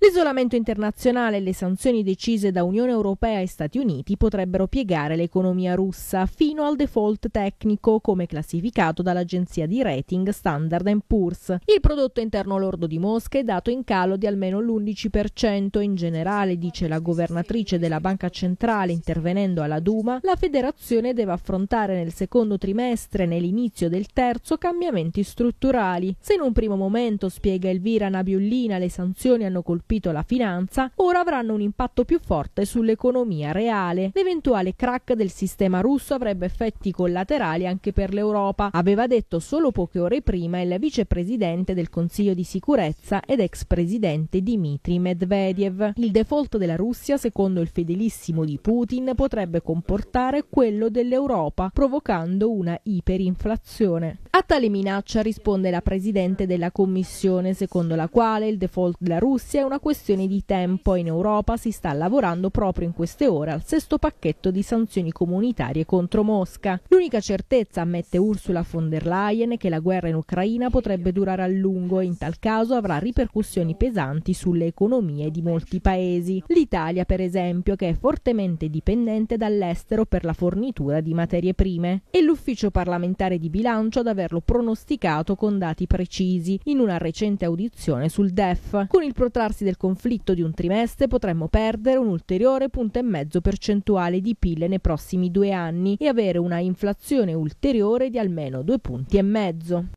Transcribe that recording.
L'isolamento internazionale e le sanzioni decise da Unione Europea e Stati Uniti potrebbero piegare l'economia russa fino al default tecnico, come classificato dall'agenzia di rating Standard Poor's. Il prodotto interno lordo di Mosca è dato in calo di almeno l'11% in generale, dice la governatrice della Banca Centrale intervenendo alla Duma. La federazione deve affrontare nel secondo trimestre e nell'inizio del terzo cambiamenti strutturali. Se in un primo momento, spiega Elvira Nabiullina, le sanzioni hanno colpito colpito la finanza ora avranno un impatto più forte sull'economia reale. L'eventuale crack del sistema russo avrebbe effetti collaterali anche per l'Europa, aveva detto solo poche ore prima il vicepresidente del Consiglio di sicurezza ed ex presidente Dmitry Medvedev. Il default della Russia, secondo il fedelissimo di Putin, potrebbe comportare quello dell'Europa, provocando una iperinflazione. A tale minaccia risponde la presidente della Commissione, secondo la quale il default della Russia è una una questione di tempo in Europa si sta lavorando proprio in queste ore al sesto pacchetto di sanzioni comunitarie contro Mosca. L'unica certezza, ammette Ursula von der Leyen, è che la guerra in Ucraina potrebbe durare a lungo e in tal caso avrà ripercussioni pesanti sulle economie di molti paesi. L'Italia, per esempio, che è fortemente dipendente dall'estero per la fornitura di materie prime. E l'ufficio parlamentare di bilancio ad averlo pronosticato con dati precisi in una recente audizione sul DEF. Con il protrarsi del conflitto di un trimestre potremmo perdere un ulteriore punto e mezzo percentuale di PIL nei prossimi due anni e avere una inflazione ulteriore di almeno due punti e mezzo.